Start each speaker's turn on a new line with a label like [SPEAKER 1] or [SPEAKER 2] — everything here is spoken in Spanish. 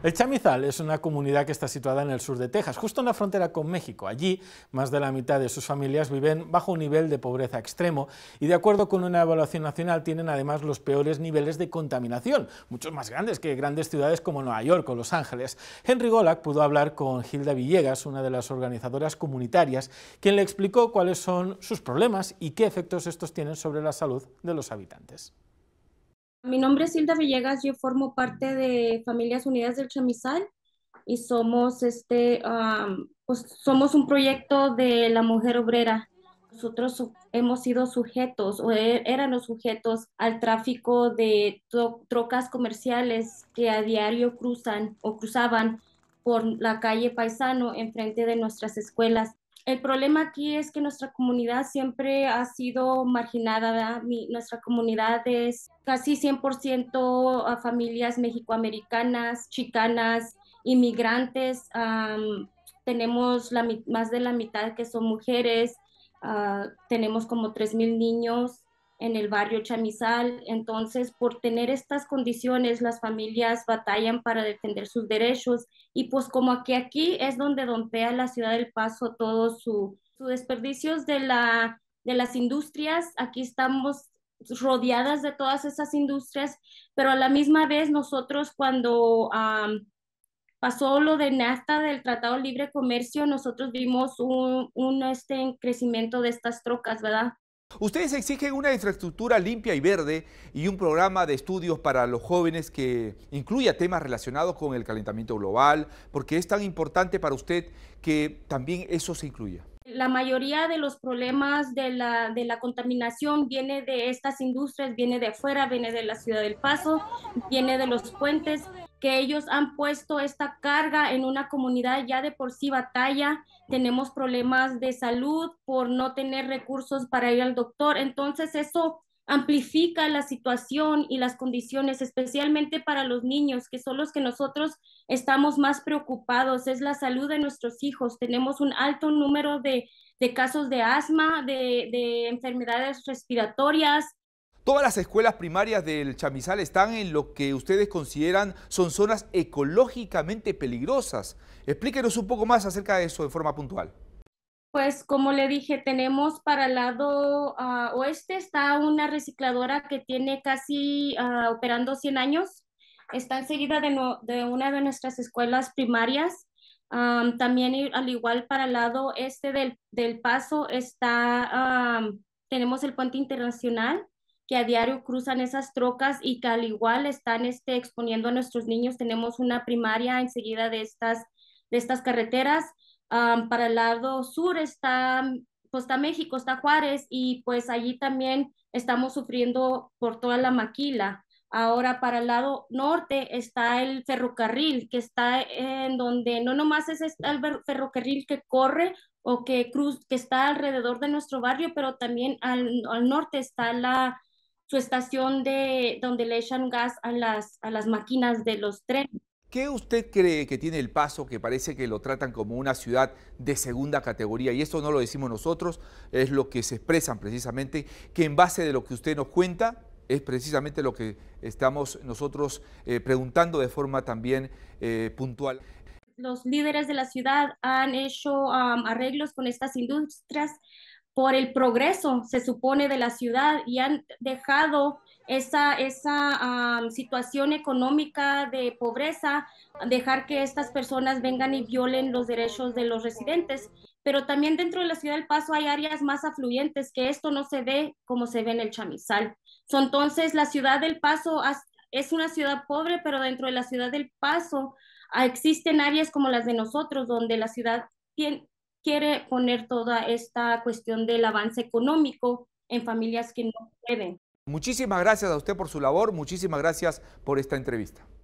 [SPEAKER 1] El Chamizal es una comunidad que está situada en el sur de Texas, justo en la frontera con México. Allí, más de la mitad de sus familias viven bajo un nivel de pobreza extremo y, de acuerdo con una evaluación nacional, tienen además los peores niveles de contaminación, muchos más grandes que grandes ciudades como Nueva York o Los Ángeles. Henry Golak pudo hablar con Hilda Villegas, una de las organizadoras comunitarias, quien le explicó cuáles son sus problemas y qué efectos estos tienen sobre la salud de los habitantes.
[SPEAKER 2] Mi nombre es Hilda Villegas, yo formo parte de Familias Unidas del Chamizal y somos, este, pues somos un proyecto de la mujer obrera. Nosotros hemos sido sujetos o éramos e, sujetos al tráfico de trocas comerciales que a diario cruzan o cruzaban por la calle Paisano enfrente de nuestras escuelas. El problema aquí es que nuestra comunidad siempre ha sido marginada. nuestra comunidad es casi 100% a familias mexicoamericanas, chicanas, inmigrantes. tenemos la, más de la mitad que son mujeres. Ah, tenemos como 3.000 niños en el barrio Chamizal. Entonces, por tener estas condiciones, las familias batallan para defender sus derechos y pues como aquí, aquí es donde dompea la ciudad del paso todos sus desperdicios de, la, de las industrias. Aquí estamos rodeadas de todas esas industrias, pero a la misma vez nosotros cuando pasó lo de NAFTA, del Tratado Libre Comercio, nosotros vimos un, un este, crecimiento de estas trocas, ¿verdad?
[SPEAKER 1] Ustedes exigen una infraestructura limpia y verde y un programa de estudios para los jóvenes que incluya temas relacionados con el calentamiento global, porque es tan importante para usted que también eso se incluya.
[SPEAKER 2] La mayoría de los problemas de la, contaminación viene de estas industrias, viene de afuera, viene de la ciudad del Paso, viene de los puentes que ellos han puesto esta carga en una comunidad ya de por sí batalla, tenemos problemas de salud por no tener recursos para ir al doctor, entonces eso amplifica la situación y las condiciones, especialmente para los niños, que son los que nosotros estamos más preocupados, es la salud de nuestros hijos. Tenemos un alto número de, casos de asma, de, de enfermedades respiratorias,
[SPEAKER 1] Todas las escuelas primarias del Chamizal están en lo que ustedes consideran son zonas ecológicamente peligrosas. Explíquenos un poco más acerca de eso de forma puntual.
[SPEAKER 2] Pues como le dije, tenemos para el lado ah, oeste está una recicladora que tiene casi ah, operando 100 años. Está enseguida de, de una de nuestras escuelas primarias. también al igual para el lado este del, del paso está, tenemos el puente internacional que a diario cruzan esas trocas y que al igual están este, exponiendo a nuestros niños. Tenemos una primaria enseguida de estas, de estas carreteras. para el lado sur está, costa pues, México, está Juárez y pues allí también estamos sufriendo por toda la maquila. Ahora para el lado norte está el ferrocarril, que está en donde no nomás es el este ferrocarril que corre o que, cruz, que está alrededor de nuestro barrio, pero también al norte está la, su estación de donde le echan gas a las, a las máquinas de los trenes.
[SPEAKER 1] ¿Qué usted cree que tiene El Paso, que parece que lo tratan como una ciudad de segunda categoría? Y esto no lo decimos nosotros, es lo que se expresan precisamente, que en base de lo que usted nos cuenta, es precisamente lo que estamos nosotros eh, preguntando de forma también eh, puntual.
[SPEAKER 2] Los líderes de la ciudad han hecho arreglos con estas industrias por el progreso, se supone, de la ciudad y han dejado esa, esa situación económica de pobreza, dejar que estas personas vengan y violen los derechos de los residentes. Pero también dentro de la ciudad del Paso hay áreas más afluentes que esto no se ve como se ve en el Chamizal. entonces, la ciudad del Paso es una ciudad pobre, pero dentro de la ciudad del Paso ah, existen áreas como las de nosotros, donde la ciudad tiene, quiere poner toda esta cuestión del avance económico en familias que no pueden.
[SPEAKER 1] Muchísimas gracias a usted por su labor, muchísimas gracias por esta entrevista.